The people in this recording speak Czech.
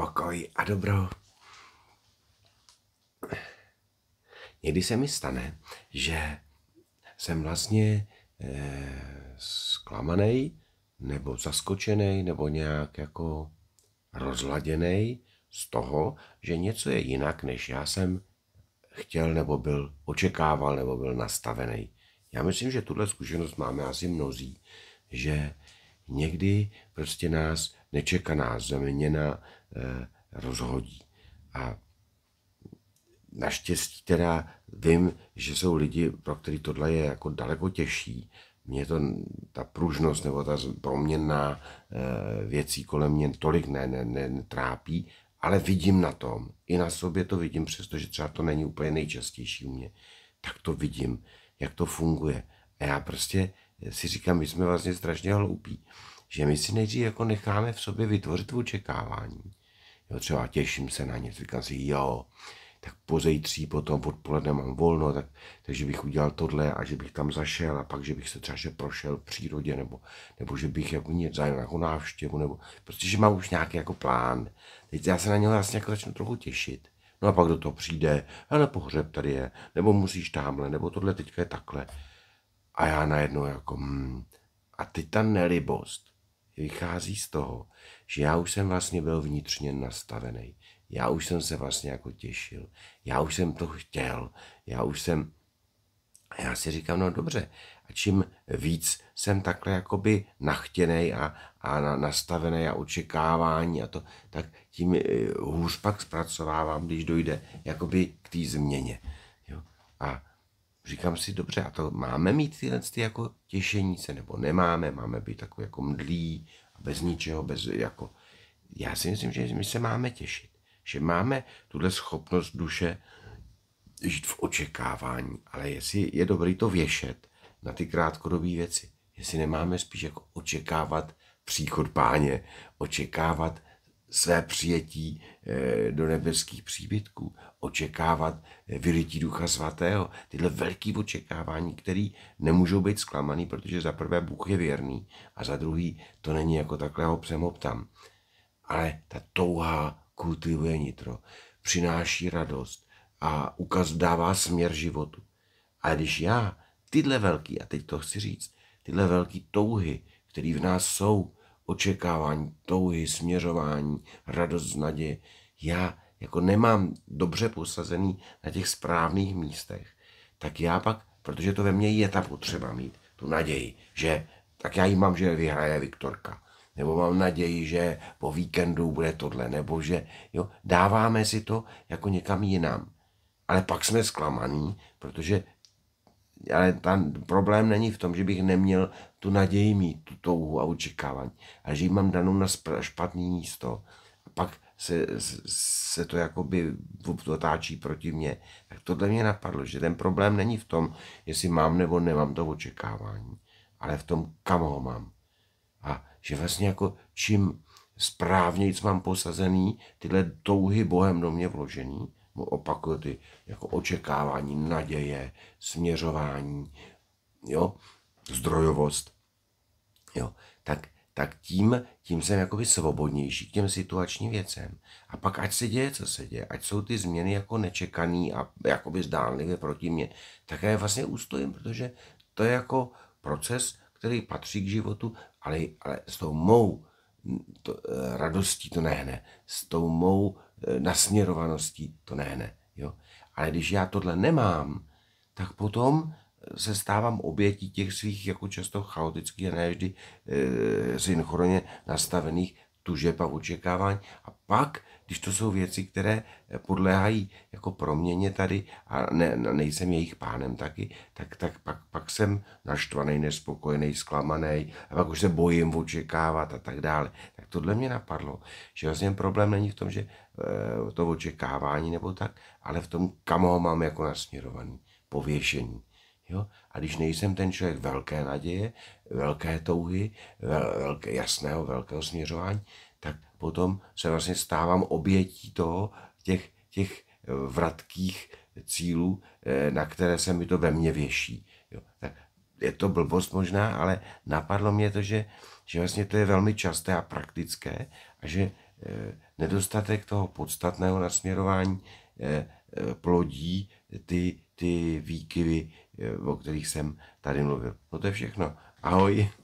pokoj a dobro. Někdy se mi stane, že jsem vlastně eh, zklamaný nebo zaskočený nebo nějak jako rozladěný z toho, že něco je jinak, než já jsem chtěl nebo byl očekával nebo byl nastavený. Já myslím, že tuhle zkušenost máme asi mnozí, že někdy prostě nás nečekaná zaměna eh, rozhodí. A naštěstí teda vím, že jsou lidi, pro který tohle je jako daleko těžší. Mě to, ta pružnost nebo ta proměnná eh, věcí kolem mě tolik ne, ne, ne, netrápí, ale vidím na tom, i na sobě to vidím, přestože třeba to není úplně nejčastější u mě, tak to vidím, jak to funguje. A já prostě já si říkám, my jsme vlastně strašně hloupí, že my si nejdřív jako necháme v sobě vytvořit očekávání. Jo, třeba těším se na něco, říkám si, jo, tak pozejtří potom odpoledne mám volno, tak, takže bych udělal tohle a že bych tam zašel a pak, že bych se třeba že prošel v přírodě nebo, nebo že bych jako něco zajel jako návštěvu nebo prostě, že mám už nějaký jako plán. Teď já se na něho vlastně jako začnu trochu těšit. No a pak do toho přijde, ale pohřeb tady je, nebo musíš tamhle, nebo tohle teďka je takhle. A já najednou jako... Hmm. A teď ta nelibost vychází z toho, že já už jsem vlastně byl vnitřně nastavený. Já už jsem se vlastně jako těšil. Já už jsem to chtěl. Já už jsem... A já si říkám, no dobře, a čím víc jsem takhle jakoby nachtěnej a, a na, nastavený a očekávání a to, tak tím eh, hůř pak zpracovávám, když dojde jakoby k té změně. Jo? A Říkám si, dobře, a to máme mít tyhle ty jako těšení se, nebo nemáme, máme být takový jako mdlí, bez ničeho, bez jako... Já si myslím, že my se máme těšit, že máme tuhle schopnost duše žít v očekávání, ale jestli je dobrý to věšet na ty krátkodobé věci, jestli nemáme spíš jako očekávat příchod páně, očekávat své přijetí eh, do nebeských příbytků, očekávat eh, vylití Ducha Svatého, tyhle velké očekávání, které nemůžou být zklamaný, protože za prvé Bůh je věrný a za druhý to není jako takhle ho přemoptám. Ale ta touha kultivuje nitro, přináší radost a ukaz dává směr životu. A když já tyhle velký, a teď to chci říct, tyhle velký touhy, které v nás jsou, očekávání, touhy, směřování, radost, naděje. Já jako nemám dobře posazený na těch správných místech, tak já pak, protože to ve mně je ta potřeba mít, tu naději, že tak já ji mám, že vyhraje Viktorka. Nebo mám naději, že po víkendu bude tohle, nebo že jo, dáváme si to jako někam jinam. Ale pak jsme zklamaní, protože ale ten problém není v tom, že bych neměl tu naději mít, tu touhu a očekávání, ale že ji mám danou na špatný místo. A pak se, se to jakoby otáčí proti mně. Tak tohle mě napadlo, že ten problém není v tom, jestli mám nebo nemám to očekávání, ale v tom, kam ho mám. A že vlastně jako čím správnějc mám posazený tyhle touhy Bohem do mě vložený, opakuju ty jako očekávání, naděje, směřování, jo, zdrojovost, jo, tak, tak tím, tím jsem jakoby svobodnější k těm situačním věcem. A pak ať se děje, co se děje, ať jsou ty změny jako nečekaný a jakoby zdánlivě proti mě, tak já je vlastně ústojím, protože to je jako proces, který patří k životu, ale, ale s tou mou to, eh, radostí to nehne, s tou mou Eh, nasměrovaností, to ne, ne. Jo? Ale když já tohle nemám, tak potom eh, se stávám obětí těch svých jako často chaotických a ne vždy e, synchronně nastavených tužeb a očekávání. A pak, když to jsou věci, které eh, podléhají jako proměně tady a ne, nejsem jejich pánem taky, tak, tak pak, pak jsem naštvaný, nespokojený, zklamaný a pak už se bojím očekávat a tak dále. Tak tohle mě napadlo, že vlastně problém není v tom, že eh, to očekávání nebo tak, ale v tom, kam ho mám jako nasměrovaný, pověšení. Jo? A když nejsem ten člověk velké naděje, velké touhy, vel, velké, jasného velkého směřování, tak potom se vlastně stávám obětí toho, těch, těch vratkých cílů, eh, na které se mi to ve mně věší. Jo? Tak je to blbost možná, ale napadlo mě to, že, že vlastně to je velmi časté a praktické a že eh, nedostatek toho podstatného nasměrování eh, plodí ty ty výkyvy, eh, o kterých jsem tady mluvil. No to je všechno. Ahoj.